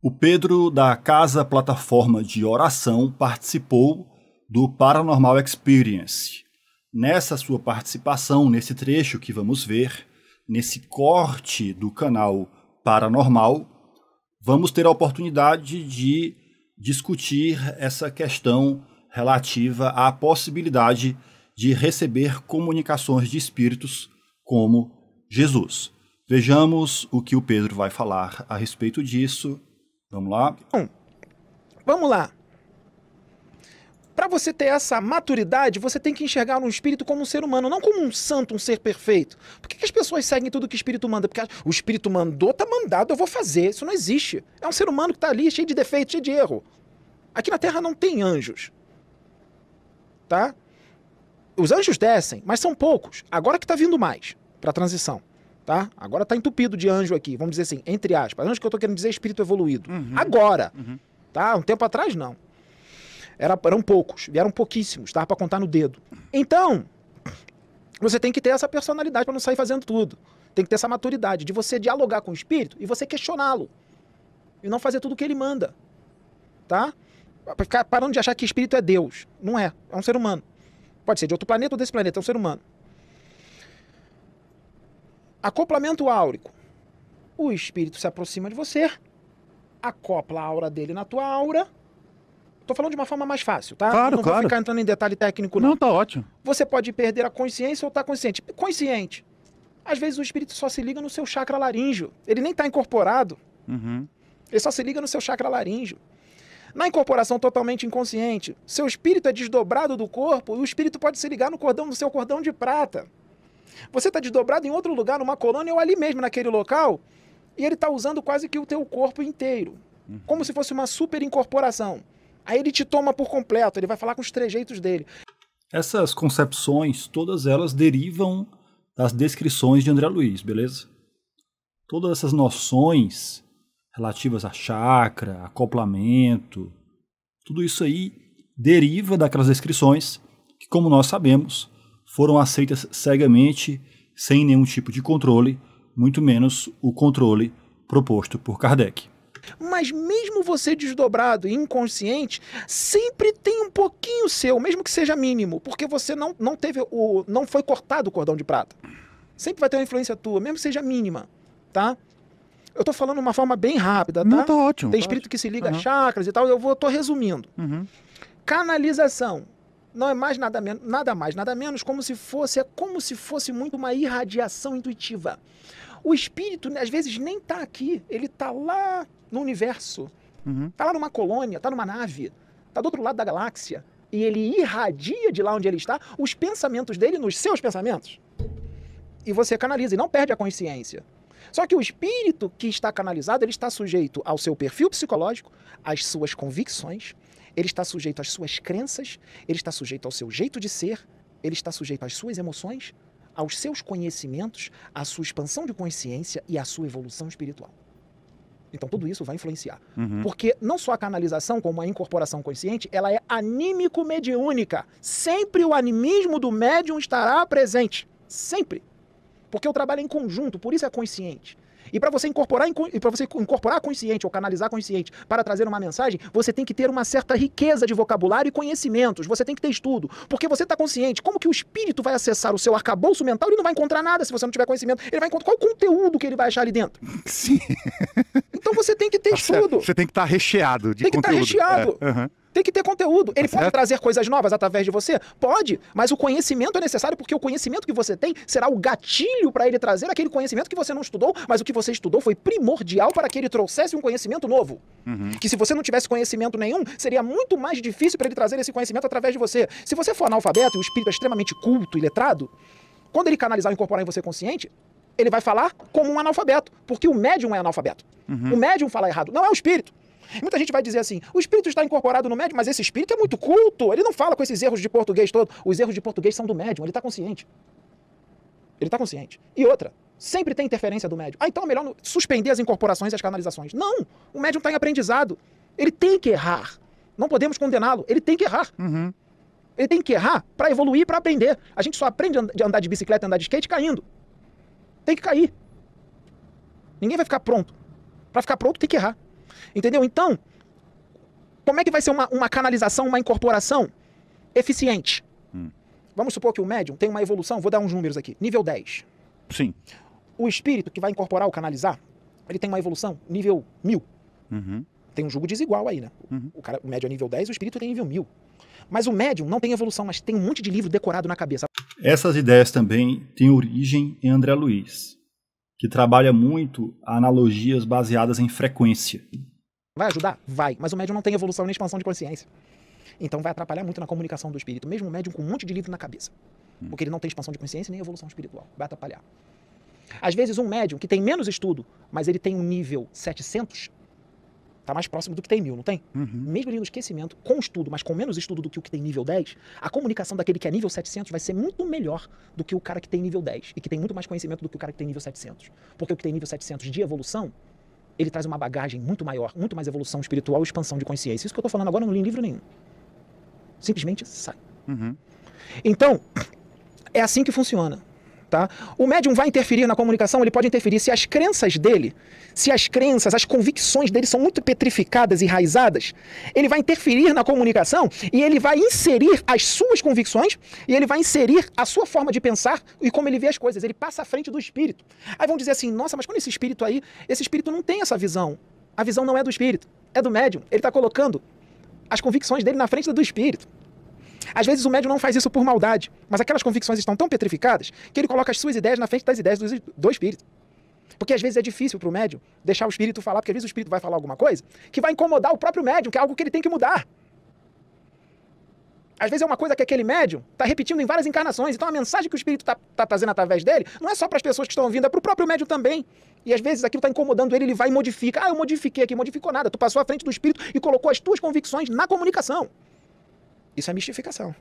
O Pedro da Casa Plataforma de Oração participou do Paranormal Experience. Nessa sua participação, nesse trecho que vamos ver, nesse corte do canal Paranormal, vamos ter a oportunidade de discutir essa questão relativa à possibilidade de receber comunicações de espíritos como Jesus. Vejamos o que o Pedro vai falar a respeito disso Vamos lá. Vamos lá. Para você ter essa maturidade, você tem que enxergar um espírito como um ser humano, não como um santo, um ser perfeito. Por que, que as pessoas seguem tudo que o espírito manda? Porque o espírito mandou, tá mandado, eu vou fazer. Isso não existe. É um ser humano que está ali, cheio de defeitos, cheio de erro. Aqui na Terra não tem anjos. Tá? Os anjos descem, mas são poucos. Agora que está vindo mais para a transição tá? Agora tá entupido de anjo aqui, vamos dizer assim, entre aspas. Anjo que eu tô querendo dizer é espírito evoluído. Uhum. Agora, uhum. tá? Um tempo atrás, não. Era, eram poucos, vieram pouquíssimos, tá? Para contar no dedo. Então, você tem que ter essa personalidade para não sair fazendo tudo. Tem que ter essa maturidade de você dialogar com o espírito e você questioná-lo. E não fazer tudo o que ele manda, tá? Ficar parando de achar que espírito é Deus. Não é, é um ser humano. Pode ser de outro planeta ou desse planeta, é um ser humano. Acoplamento áurico. O espírito se aproxima de você, acopla a aura dele na tua aura. Tô falando de uma forma mais fácil, tá? Claro, não claro. vou ficar entrando em detalhe técnico, não. Não, tá ótimo. Você pode perder a consciência ou tá consciente. Consciente. Às vezes o espírito só se liga no seu chakra laríngeo. Ele nem está incorporado. Uhum. Ele só se liga no seu chakra laríngeo. Na incorporação totalmente inconsciente, seu espírito é desdobrado do corpo e o espírito pode se ligar no cordão do seu cordão de prata. Você está desdobrado em outro lugar, numa colônia ou ali mesmo, naquele local, e ele está usando quase que o teu corpo inteiro. Uhum. Como se fosse uma super incorporação. Aí ele te toma por completo, ele vai falar com os trejeitos dele. Essas concepções, todas elas derivam das descrições de André Luiz, beleza? Todas essas noções relativas a chakra, acoplamento, tudo isso aí deriva daquelas descrições que, como nós sabemos, foram aceitas cegamente, sem nenhum tipo de controle, muito menos o controle proposto por Kardec. Mas mesmo você desdobrado e inconsciente, sempre tem um pouquinho seu, mesmo que seja mínimo, porque você não, não teve o não foi cortado o cordão de prata. Sempre vai ter uma influência tua, mesmo que seja mínima, tá? Eu tô falando de uma forma bem rápida, tá? Não, tá ótimo. Tem espírito tá que se liga uhum. a chakras e tal, eu vou tô resumindo. Uhum. Canalização não é mais nada menos, nada mais, nada menos como se fosse, é como se fosse muito uma irradiação intuitiva. O espírito né, às vezes nem está aqui, ele está lá no universo. Uhum. Tá lá numa colônia, tá numa nave, tá do outro lado da galáxia. E ele irradia de lá onde ele está os pensamentos dele nos seus pensamentos. E você canaliza e não perde a consciência. Só que o espírito que está canalizado, ele está sujeito ao seu perfil psicológico, às suas convicções, ele está sujeito às suas crenças, ele está sujeito ao seu jeito de ser, ele está sujeito às suas emoções, aos seus conhecimentos, à sua expansão de consciência e à sua evolução espiritual. Então tudo isso vai influenciar. Uhum. Porque não só a canalização, como a incorporação consciente, ela é anímico-mediúnica. Sempre o animismo do médium estará presente. Sempre. Porque o trabalho é em conjunto, por isso é consciente. E para você incorporar e para você incorporar consciente ou canalizar consciente para trazer uma mensagem, você tem que ter uma certa riqueza de vocabulário e conhecimentos. Você tem que ter estudo, porque você está consciente. Como que o espírito vai acessar o seu arcabouço mental? Ele não vai encontrar nada se você não tiver conhecimento. Ele vai encontrar qual o conteúdo que ele vai achar ali dentro. Sim. Então você tem que ter tá estudo. Certo. Você tem que estar tá recheado de conteúdo. Tem que estar tá recheado. É. Uhum. Tem que ter conteúdo. Ele tá pode trazer coisas novas através de você? Pode, mas o conhecimento é necessário porque o conhecimento que você tem será o gatilho para ele trazer aquele conhecimento que você não estudou, mas o que você estudou foi primordial para que ele trouxesse um conhecimento novo. Uhum. Que se você não tivesse conhecimento nenhum, seria muito mais difícil para ele trazer esse conhecimento através de você. Se você for analfabeto e o espírito é extremamente culto e letrado, quando ele canalizar e incorporar em você consciente, ele vai falar como um analfabeto, porque o médium é analfabeto. Uhum. O médium fala errado, não é o espírito. E muita gente vai dizer assim: o espírito está incorporado no médium, mas esse espírito é muito culto. Ele não fala com esses erros de português todo. Os erros de português são do médium, ele está consciente. Ele está consciente. E outra, sempre tem interferência do médium. Ah, então é melhor suspender as incorporações e as canalizações. Não! O médium está em aprendizado. Ele tem que errar. Não podemos condená-lo. Ele tem que errar. Uhum. Ele tem que errar para evoluir, para aprender. A gente só aprende a andar de bicicleta, andar de skate caindo. Tem que cair. Ninguém vai ficar pronto. Para ficar pronto, tem que errar. Entendeu? Então, como é que vai ser uma, uma canalização, uma incorporação eficiente? Hum. Vamos supor que o médium tem uma evolução, vou dar uns números aqui. Nível 10. Sim. O espírito que vai incorporar ou canalizar, ele tem uma evolução nível 1000. Uhum. Tem um jogo desigual aí, né? Uhum. O, cara, o médium é nível 10, o espírito tem nível 1000. Mas o médium não tem evolução, mas tem um monte de livro decorado na cabeça. Essas ideias também têm origem em André Luiz, que trabalha muito analogias baseadas em frequência. Vai ajudar? Vai, mas o médium não tem evolução nem expansão de consciência. Então vai atrapalhar muito na comunicação do espírito, mesmo o médium com um monte de livro na cabeça. Hum. Porque ele não tem expansão de consciência nem evolução espiritual. Vai atrapalhar. Às vezes, um médium que tem menos estudo, mas ele tem um nível 700 está mais próximo do que tem mil, não tem? Uhum. Mesmo ele no esquecimento, com estudo, mas com menos estudo do que o que tem nível 10, a comunicação daquele que é nível 700 vai ser muito melhor do que o cara que tem nível 10 e que tem muito mais conhecimento do que o cara que tem nível 700. Porque o que tem nível 700 de evolução, ele traz uma bagagem muito maior, muito mais evolução espiritual e expansão de consciência. Isso que eu estou falando agora eu não li em livro nenhum. Simplesmente sai. Uhum. Então, é assim que funciona. Tá? O médium vai interferir na comunicação, ele pode interferir se as crenças dele, se as crenças, as convicções dele são muito petrificadas e raizadas, ele vai interferir na comunicação e ele vai inserir as suas convicções e ele vai inserir a sua forma de pensar e como ele vê as coisas. Ele passa à frente do espírito. Aí vão dizer assim: nossa, mas quando esse espírito aí, esse espírito não tem essa visão. A visão não é do espírito, é do médium. Ele está colocando as convicções dele na frente do espírito. Às vezes o médium não faz isso por maldade, mas aquelas convicções estão tão petrificadas que ele coloca as suas ideias na frente das ideias do, do espírito. Porque às vezes é difícil para o médium deixar o espírito falar, porque às vezes o espírito vai falar alguma coisa que vai incomodar o próprio médium, que é algo que ele tem que mudar. Às vezes é uma coisa que aquele médium está repetindo em várias encarnações. Então a mensagem que o espírito está tá trazendo através dele não é só para as pessoas que estão ouvindo, é para o próprio médium também. E às vezes aquilo está incomodando ele, ele vai e modifica. Ah, eu modifiquei aqui, modificou nada. Tu passou à frente do espírito e colocou as tuas convicções na comunicação. Isso é mistificação.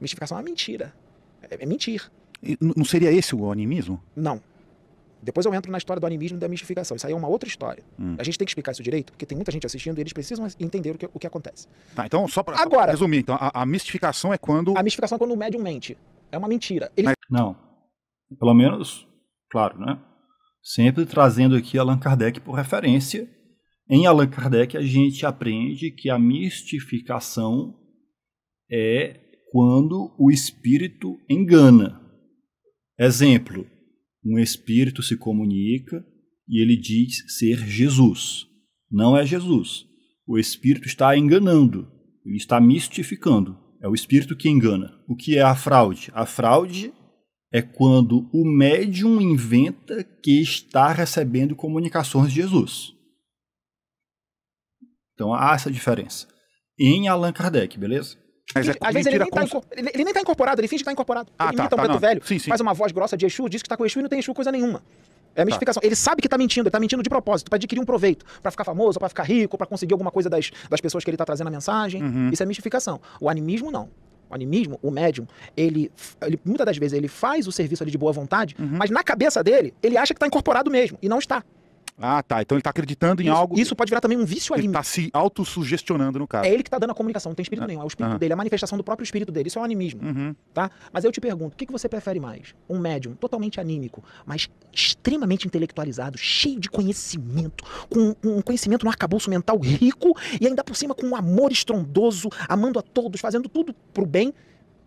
Mistificação é uma mentira. É, é mentir. E não seria esse o animismo? Não. Depois eu entro na história do animismo e da mistificação. Isso aí é uma outra história. Hum. A gente tem que explicar isso direito, porque tem muita gente assistindo e eles precisam entender o que, o que acontece. Tá, então só para resumir, então, a, a, mistificação é quando. A mistificação é quando o médium mente. É uma mentira. Ele... Não. Pelo menos, claro, né? Sempre trazendo aqui Allan Kardec por referência. Em Allan Kardec, a gente aprende que a mistificação é quando o espírito engana. Exemplo: um espírito se comunica e ele diz ser Jesus. Não é Jesus. O espírito está enganando, ele está mistificando. É o espírito que engana. O que é a fraude? A fraude é quando o médium inventa que está recebendo comunicações de Jesus. Então há essa diferença. Em Allan Kardec, beleza? Mas é, às vezes ele nem, cons... tá ele, ele nem, tá incorporado, ele finge que tá incorporado. Ah, ele tá, imita é tá, um preto não. velho, sim, sim. faz uma voz grossa de Exu, diz que tá com Exu e não tem Exu coisa nenhuma. É a tá. mistificação. Tá. Ele sabe que tá mentindo, ele tá mentindo de propósito, para adquirir um proveito, para ficar famoso, para ficar rico, para conseguir alguma coisa das, das pessoas que ele tá trazendo a mensagem. Uhum. Isso é mistificação. O animismo, não. O animismo, o médium, ele, ele muitas das vezes ele faz o serviço ali de boa vontade, uhum. mas na cabeça dele, ele acha que tá incorporado mesmo, e não está. Ah, tá. Então ele tá acreditando em algo. Isso pode virar também um vício ele anímico. Ele tá se autossugestionando, no caso. É ele que tá dando a comunicação, não tem espírito ah, nenhum. É o espírito ah, dele, é a manifestação do próprio espírito dele. Isso é um animismo. Uhum. Tá? Mas eu te pergunto, o que, que você prefere mais? Um médium totalmente anímico, mas extremamente intelectualizado, cheio de conhecimento, com um conhecimento no arcabouço mental rico e ainda por cima com um amor estrondoso, amando a todos, fazendo tudo pro bem.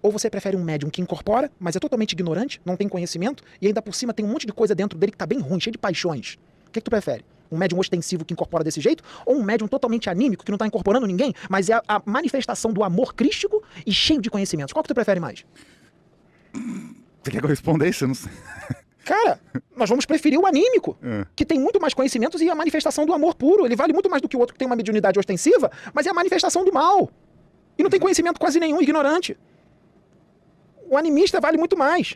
Ou você prefere um médium que incorpora, mas é totalmente ignorante, não tem conhecimento, e ainda por cima tem um monte de coisa dentro dele que tá bem ruim, cheio de paixões. O que, que tu prefere? um médium ostensivo que incorpora desse jeito, ou um médium totalmente anímico que não está incorporando ninguém, mas é a, a, manifestação do amor crístico e cheio de conhecimentos. Qual que tu prefere mais? Você quer que eu responda isso? Eu não sei. Cara, nós vamos preferir o anímico, é. que tem muito mais conhecimentos e a manifestação do amor puro. Ele vale muito mais do que o outro que tem uma mediunidade ostensiva, mas é a manifestação do mal. E não tem conhecimento quase nenhum, ignorante. O animista vale muito mais.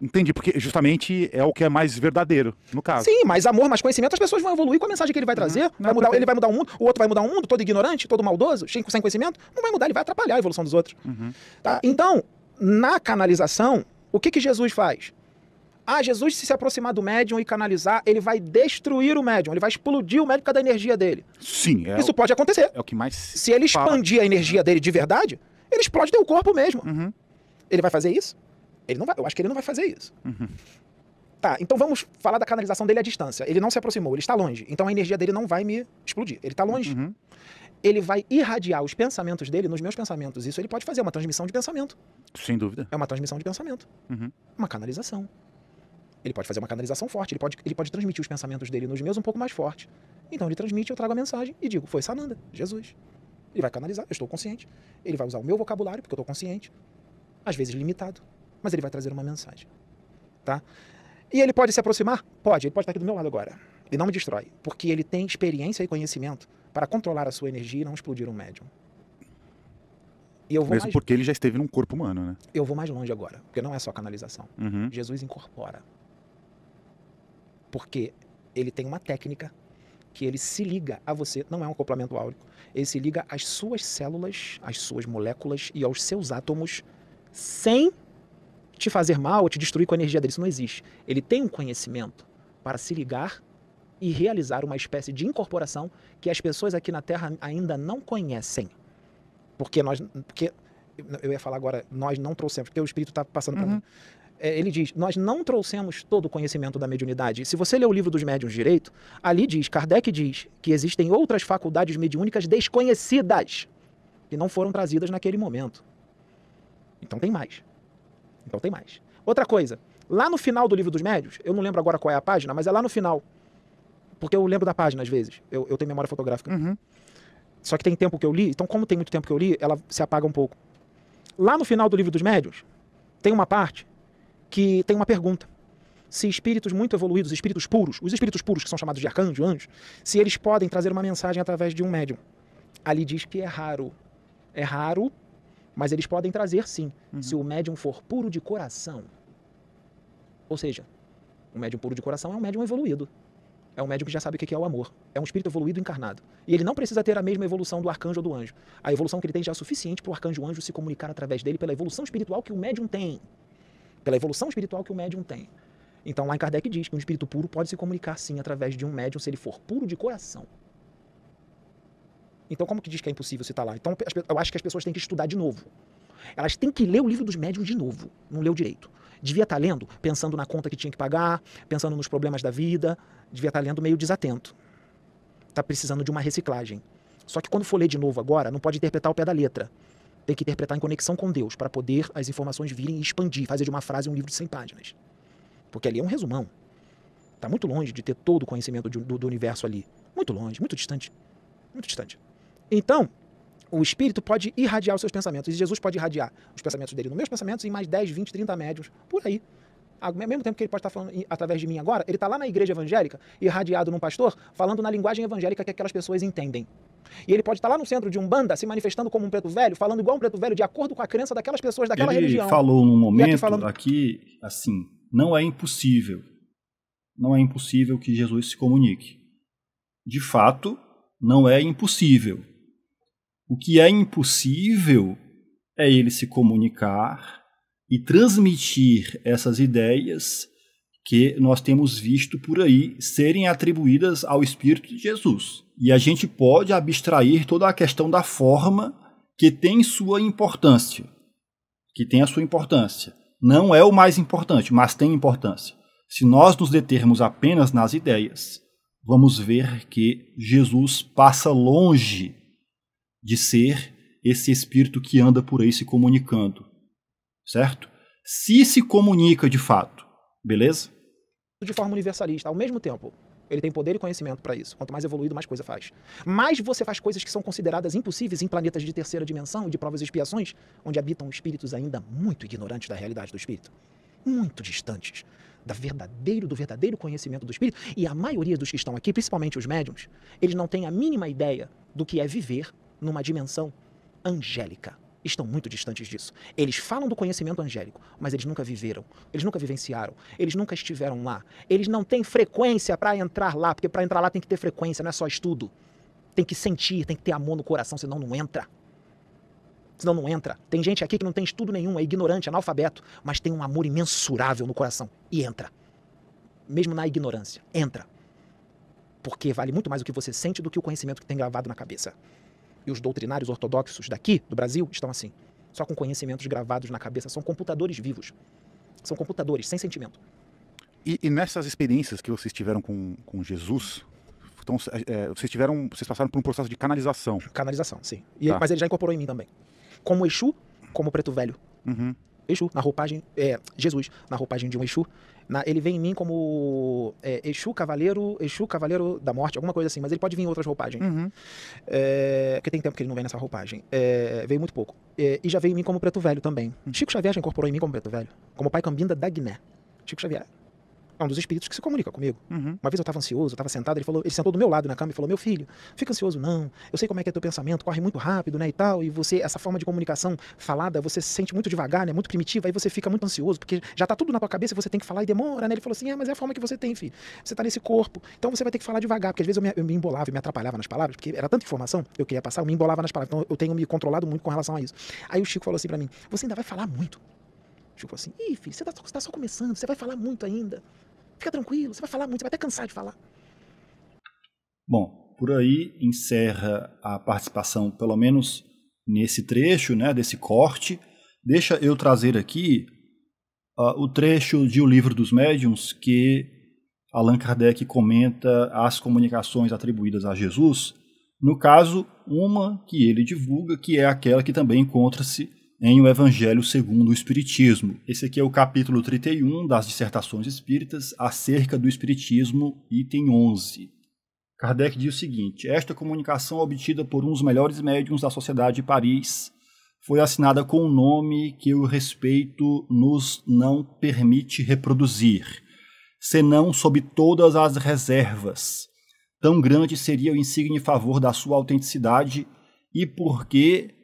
Entendi, porque justamente é o que é mais verdadeiro, no caso. Sim, mais amor, mais conhecimento, as pessoas vão evoluir com a mensagem que ele vai uhum. trazer. Vai é mudar, ele vai mudar o mundo, o outro vai mudar o mundo, todo ignorante, todo maldoso, sem conhecimento. Não vai mudar, ele vai atrapalhar a evolução dos outros. Uhum. Tá? Então, na canalização, o que, que Jesus faz? Ah, Jesus se se aproximar do médium e canalizar, ele vai destruir o médium, ele vai explodir o médium por causa da energia dele. Sim. É Isso o... pode acontecer. É o que mais... Se ele expandir fala. a energia dele de verdade, ele explode teu corpo mesmo. Uhum. Ele vai fazer isso? Ele não vai, eu acho que ele não vai fazer isso. Uhum. Tá, então vamos falar da canalização dele à distância. Ele não se aproximou, ele está longe. Então a energia dele não vai me explodir. Ele está longe. Uhum. Ele vai irradiar os pensamentos dele nos meus pensamentos. Isso ele pode fazer, é uma transmissão de pensamento. Sem dúvida. É uma transmissão de pensamento. Uhum. Uma canalização. Ele pode fazer uma canalização forte, ele pode, ele pode transmitir os pensamentos dele nos meus um pouco mais forte. Então ele transmite, eu trago a mensagem e digo: Foi Sananda, Jesus. Ele vai canalizar, eu estou consciente. Ele vai usar o meu vocabulário, porque eu estou consciente. Às vezes limitado, mas ele vai trazer uma mensagem. Tá? E ele pode se aproximar? Pode, ele pode estar aqui do meu lado agora. Ele não me destrói, porque ele tem experiência e conhecimento para controlar a sua energia e não explodir um médium. E eu vou Mesmo mais... porque ele já esteve num corpo humano, né? Eu vou mais longe agora, porque não é só canalização. Uhum. Jesus incorpora. Porque ele tem uma técnica que ele se liga a você, não é um acoplamento áurico, ele se liga às suas células, às suas moléculas e aos seus átomos sem te fazer mal ou te destruir com a energia dele. Isso não existe. Ele tem um conhecimento para se ligar e realizar uma espécie de incorporação que as pessoas aqui na Terra ainda não conhecem. Porque nós. Porque, eu ia falar agora, nós não trouxemos, porque o Espírito está passando uhum. para mim. É, ele diz: Nós não trouxemos todo o conhecimento da mediunidade. Se você ler o livro dos médiuns direito, ali diz, Kardec diz, que existem outras faculdades mediúnicas desconhecidas, que não foram trazidas naquele momento. Então tem mais. Então tem mais. Outra coisa, lá no final do livro dos médios, eu não lembro agora qual é a página, mas é lá no final. Porque eu lembro da página às vezes. Eu, eu tenho memória fotográfica. Uhum. Só que tem tempo que eu li, então como tem muito tempo que eu li, ela se apaga um pouco. Lá no final do livro dos médios, tem uma parte que tem uma pergunta. Se espíritos muito evoluídos, espíritos puros, os espíritos puros que são chamados de arcanjos, anjos, se eles podem trazer uma mensagem através de um médium. Ali diz que é raro. É raro mas eles podem trazer sim, uhum. se o médium for puro de coração. Ou seja, o médium puro de coração é um médium evoluído. É um médium que já sabe o que é o amor. É um espírito evoluído encarnado. E ele não precisa ter a mesma evolução do arcanjo ou do anjo. A evolução que ele tem já é suficiente para o arcanjo anjo se comunicar através dele pela evolução espiritual que o médium tem. Pela evolução espiritual que o médium tem. Então, lá em Kardec diz que um espírito puro pode se comunicar sim através de um médium se ele for puro de coração. Então, como que diz que é impossível se estar lá? Então, eu acho que as pessoas têm que estudar de novo. Elas têm que ler o livro dos médiuns de novo. Não leu direito. Devia estar tá lendo pensando na conta que tinha que pagar, pensando nos problemas da vida. Devia estar tá lendo meio desatento. Está precisando de uma reciclagem. Só que quando for ler de novo agora, não pode interpretar ao pé da letra. Tem que interpretar em conexão com Deus para poder as informações virem e expandir, fazer de uma frase um livro de 100 páginas. Porque ali é um resumão. Está muito longe de ter todo o conhecimento do, do, do universo ali. Muito longe, muito distante. Muito distante. Então, o espírito pode irradiar os seus pensamentos. E Jesus pode irradiar os pensamentos dele nos meus pensamentos em mais 10, 20, 30 médios por aí. Ao mesmo tempo que ele pode estar falando através de mim agora, ele está lá na igreja evangélica, irradiado num pastor, falando na linguagem evangélica que aquelas pessoas entendem. E ele pode estar lá no centro de um banda, se manifestando como um preto velho, falando igual um preto velho, de acordo com a crença daquelas pessoas daquela ele religião. Ele falou num momento aqui, falando... aqui, assim, não é impossível, não é impossível que Jesus se comunique. De fato, não é impossível o que é impossível é ele se comunicar e transmitir essas ideias que nós temos visto por aí serem atribuídas ao Espírito de Jesus. E a gente pode abstrair toda a questão da forma que tem sua importância. Que tem a sua importância. Não é o mais importante, mas tem importância. Se nós nos determos apenas nas ideias, vamos ver que Jesus passa longe de ser esse espírito que anda por aí se comunicando, certo? Se se comunica de fato, beleza? De forma universalista, ao mesmo tempo, ele tem poder e conhecimento para isso. Quanto mais evoluído, mais coisa faz. Mais você faz coisas que são consideradas impossíveis em planetas de terceira dimensão e de provas e expiações, onde habitam espíritos ainda muito ignorantes da realidade do espírito, muito distantes da verdadeiro do verdadeiro conhecimento do espírito. E a maioria dos que estão aqui, principalmente os médiums, eles não têm a mínima ideia do que é viver numa dimensão angélica. Estão muito distantes disso. Eles falam do conhecimento angélico, mas eles nunca viveram, eles nunca vivenciaram, eles nunca estiveram lá. Eles não têm frequência para entrar lá, porque para entrar lá tem que ter frequência, não é só estudo. Tem que sentir, tem que ter amor no coração, senão não entra. Senão não entra. Tem gente aqui que não tem estudo nenhum, é ignorante, analfabeto, mas tem um amor imensurável no coração e entra. Mesmo na ignorância, entra porque vale muito mais o que você sente do que o conhecimento que tem gravado na cabeça. E os doutrinários ortodoxos daqui, do Brasil, estão assim. Só com conhecimentos gravados na cabeça. São computadores vivos. São computadores, sem sentimento. E, e nessas experiências que vocês tiveram com, com Jesus, então, é, é, vocês tiveram. Vocês passaram por um processo de canalização. Canalização, sim. E, tá. Mas ele já incorporou em mim também. Como Exu, como Preto Velho. Uhum. Exu, na roupagem, é, Jesus, na roupagem de um Exu. Na, ele vem em mim como é, Exu Cavaleiro, Exu Cavaleiro da Morte, alguma coisa assim, mas ele pode vir em outras roupagens. Uhum. É, porque tem tempo que ele não vem nessa roupagem. É, veio muito pouco. É, e já veio em mim como Preto Velho também. Uhum. Chico Xavier já incorporou em mim como Preto Velho, como Pai Cambinda da Guiné. Chico Xavier é um dos espíritos que se comunica comigo. Uhum. Uma vez eu estava ansioso, eu estava sentado, ele falou, ele sentou do meu lado na cama e falou: "Meu filho, fica ansioso não. Eu sei como é que é teu pensamento, corre muito rápido, né, e tal, e você essa forma de comunicação falada, você se sente muito devagar, né, muito primitiva, aí você fica muito ansioso, porque já está tudo na tua cabeça, e você tem que falar e demora, né?" Ele falou assim: "É, mas é a forma que você tem, filho. Você está nesse corpo, então você vai ter que falar devagar, porque às vezes eu me, eu me embolava, e me atrapalhava nas palavras, porque era tanta informação eu queria passar, eu me embolava nas palavras. Então eu tenho me controlado muito com relação a isso. Aí o Chico falou assim para mim: "Você ainda vai falar muito." Chico falou assim: "Ih, filho, você está tá só começando, você vai falar muito ainda." Fica tranquilo, você vai falar muito, você vai até cansar de falar. Bom, por aí encerra a participação, pelo menos nesse trecho, né, desse corte. Deixa eu trazer aqui uh, o trecho de O Livro dos Médiuns que Allan Kardec comenta as comunicações atribuídas a Jesus. No caso, uma que ele divulga, que é aquela que também encontra-se em O Evangelho segundo o Espiritismo. Esse aqui é o capítulo 31 das Dissertações Espíritas acerca do Espiritismo, item 11. Kardec diz o seguinte: Esta comunicação obtida por um dos melhores médiums da sociedade de Paris foi assinada com um nome que o respeito nos não permite reproduzir, senão sob todas as reservas. Tão grande seria o insigne favor da sua autenticidade e porque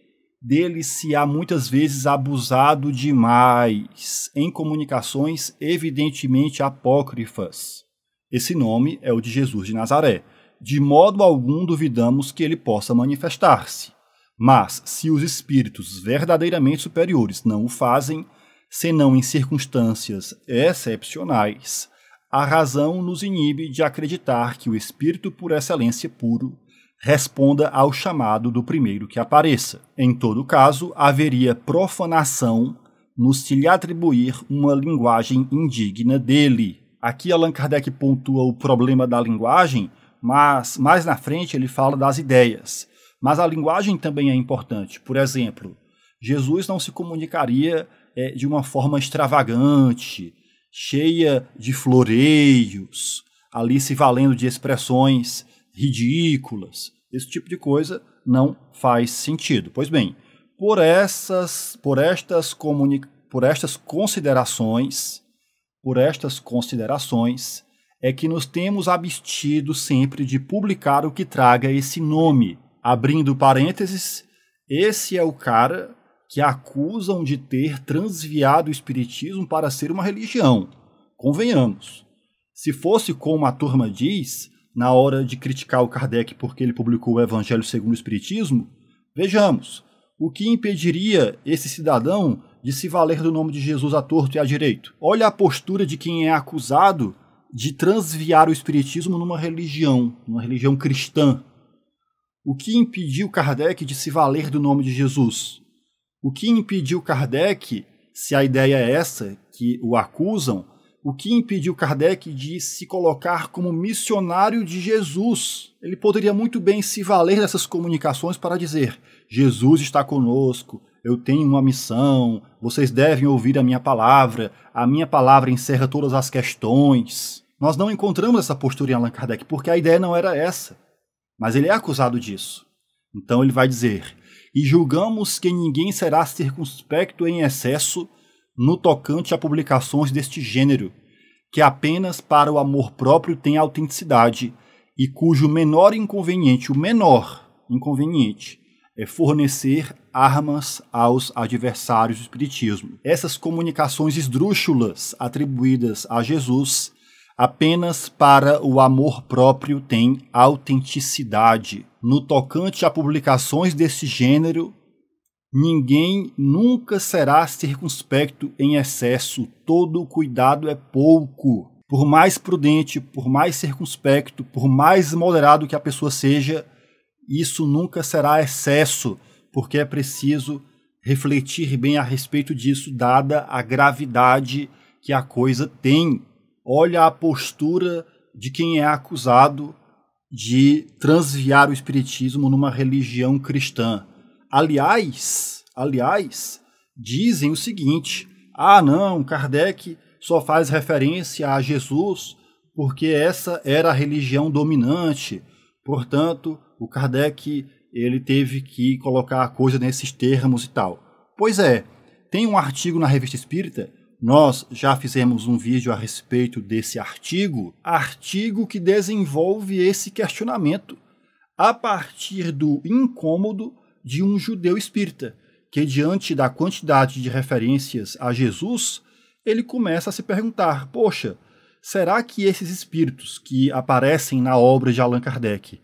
dele se há muitas vezes abusado demais em comunicações evidentemente apócrifas. Esse nome é o de Jesus de Nazaré. De modo algum duvidamos que ele possa manifestar-se. Mas, se os espíritos verdadeiramente superiores não o fazem, senão em circunstâncias excepcionais, a razão nos inibe de acreditar que o espírito por excelência puro responda ao chamado do primeiro que apareça. Em todo caso, haveria profanação nos se lhe atribuir uma linguagem indigna dele. Aqui Allan Kardec pontua o problema da linguagem, mas mais na frente ele fala das ideias. Mas a linguagem também é importante. Por exemplo, Jesus não se comunicaria é, de uma forma extravagante, cheia de floreios, ali se valendo de expressões ridículas. Esse tipo de coisa não faz sentido. Pois bem, por essas, por estas, por estas considerações, por estas considerações, é que nos temos abstido sempre de publicar o que traga esse nome. Abrindo parênteses, esse é o cara que acusam de ter transviado o espiritismo para ser uma religião. Convenhamos. Se fosse como a turma diz, na hora de criticar o Kardec porque ele publicou o Evangelho segundo o Espiritismo, vejamos o que impediria esse cidadão de se valer do nome de Jesus a torto e a direito. Olha a postura de quem é acusado de transviar o Espiritismo numa religião, numa religião cristã. O que impediu Kardec de se valer do nome de Jesus? O que impediu Kardec, se a ideia é essa, que o acusam, o que impediu Kardec de se colocar como missionário de Jesus. Ele poderia muito bem se valer dessas comunicações para dizer: Jesus está conosco, eu tenho uma missão, vocês devem ouvir a minha palavra, a minha palavra encerra todas as questões. Nós não encontramos essa postura em Allan Kardec, porque a ideia não era essa. Mas ele é acusado disso. Então ele vai dizer: E julgamos que ninguém será circunspecto em excesso no tocante a publicações deste gênero, que apenas para o amor próprio tem autenticidade e cujo menor inconveniente, o menor inconveniente, é fornecer armas aos adversários do Espiritismo. Essas comunicações esdrúxulas atribuídas a Jesus apenas para o amor próprio tem autenticidade. No tocante a publicações desse gênero, Ninguém nunca será circunspecto em excesso, todo cuidado é pouco. Por mais prudente, por mais circunspecto, por mais moderado que a pessoa seja, isso nunca será excesso, porque é preciso refletir bem a respeito disso, dada a gravidade que a coisa tem. Olha a postura de quem é acusado de transviar o espiritismo numa religião cristã Aliás, aliás, dizem o seguinte: ah, não, Kardec só faz referência a Jesus porque essa era a religião dominante. Portanto, o Kardec ele teve que colocar a coisa nesses termos e tal. Pois é, tem um artigo na Revista Espírita, nós já fizemos um vídeo a respeito desse artigo, artigo que desenvolve esse questionamento a partir do incômodo de um judeu espírita, que, diante da quantidade de referências a Jesus, ele começa a se perguntar: poxa, será que esses espíritos que aparecem na obra de Allan Kardec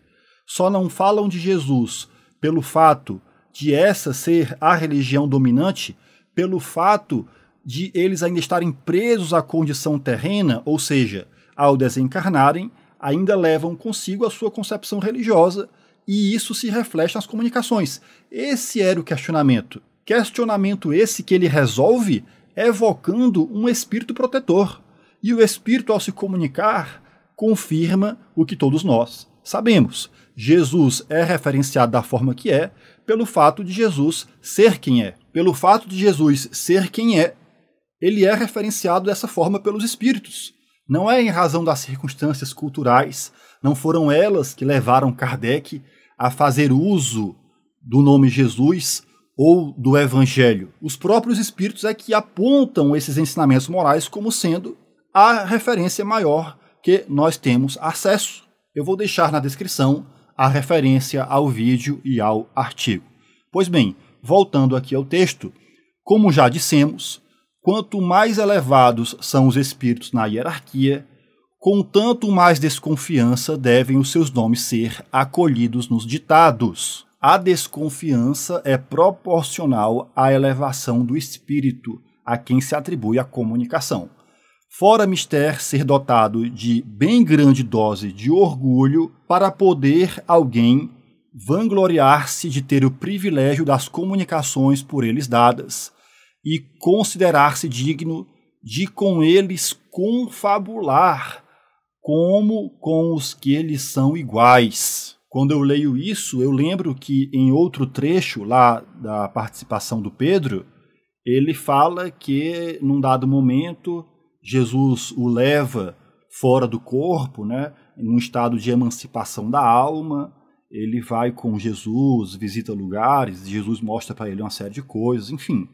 só não falam de Jesus pelo fato de essa ser a religião dominante, pelo fato de eles ainda estarem presos à condição terrena, ou seja, ao desencarnarem, ainda levam consigo a sua concepção religiosa e isso se reflete nas comunicações. Esse era o questionamento. Questionamento esse que ele resolve evocando um espírito protetor. E o espírito, ao se comunicar, confirma o que todos nós sabemos. Jesus é referenciado da forma que é pelo fato de Jesus ser quem é. Pelo fato de Jesus ser quem é, ele é referenciado dessa forma pelos espíritos. Não é em razão das circunstâncias culturais, não foram elas que levaram Kardec a fazer uso do nome Jesus ou do Evangelho. Os próprios Espíritos é que apontam esses ensinamentos morais como sendo a referência maior que nós temos acesso. Eu vou deixar na descrição a referência ao vídeo e ao artigo. Pois bem, voltando aqui ao texto, como já dissemos, Quanto mais elevados são os espíritos na hierarquia, com tanto mais desconfiança devem os seus nomes ser acolhidos nos ditados. A desconfiança é proporcional à elevação do espírito a quem se atribui a comunicação. Fora Mister ser dotado de bem grande dose de orgulho para poder alguém vangloriar-se de ter o privilégio das comunicações por eles dadas, e considerar-se digno de com eles confabular, como com os que eles são iguais. Quando eu leio isso, eu lembro que em outro trecho lá da participação do Pedro, ele fala que num dado momento Jesus o leva fora do corpo, né, num estado de emancipação da alma. Ele vai com Jesus, visita lugares, Jesus mostra para ele uma série de coisas, enfim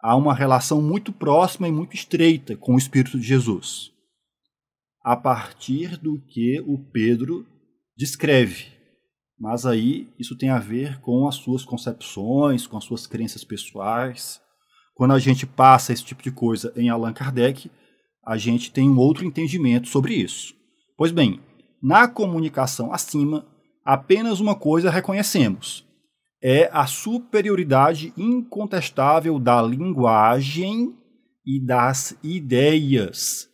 há uma relação muito próxima e muito estreita com o Espírito de Jesus, a partir do que o Pedro descreve. Mas aí isso tem a ver com as suas concepções, com as suas crenças pessoais. Quando a gente passa esse tipo de coisa em Allan Kardec, a gente tem um outro entendimento sobre isso. Pois bem, na comunicação acima, apenas uma coisa reconhecemos: é a superioridade incontestável da linguagem e das ideias,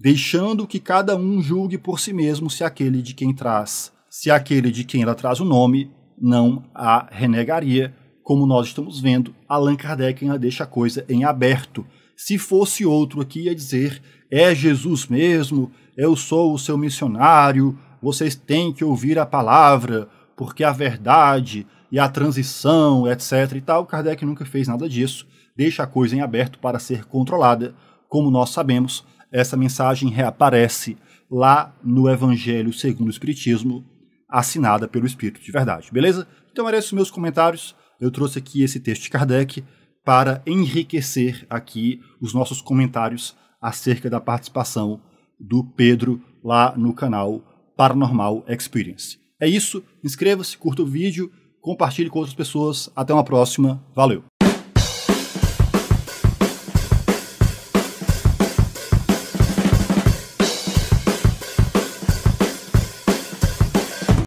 deixando que cada um julgue por si mesmo se aquele de quem traz, se aquele de quem ela traz o nome não a renegaria, como nós estamos vendo, Allan Kardec ainda deixa a coisa em aberto. Se fosse outro aqui ia dizer: "É Jesus mesmo, eu sou o seu missionário, vocês têm que ouvir a palavra, porque a verdade, e a transição, etc. e tal, Kardec nunca fez nada disso, deixa a coisa em aberto para ser controlada. Como nós sabemos, essa mensagem reaparece lá no Evangelho segundo o Espiritismo, assinada pelo Espírito de Verdade, beleza? Então era esses meus comentários. Eu trouxe aqui esse texto de Kardec para enriquecer aqui os nossos comentários acerca da participação do Pedro lá no canal Paranormal Experience. É isso, inscreva-se, curta o vídeo, compartilhe com outras pessoas. Até uma próxima. Valeu!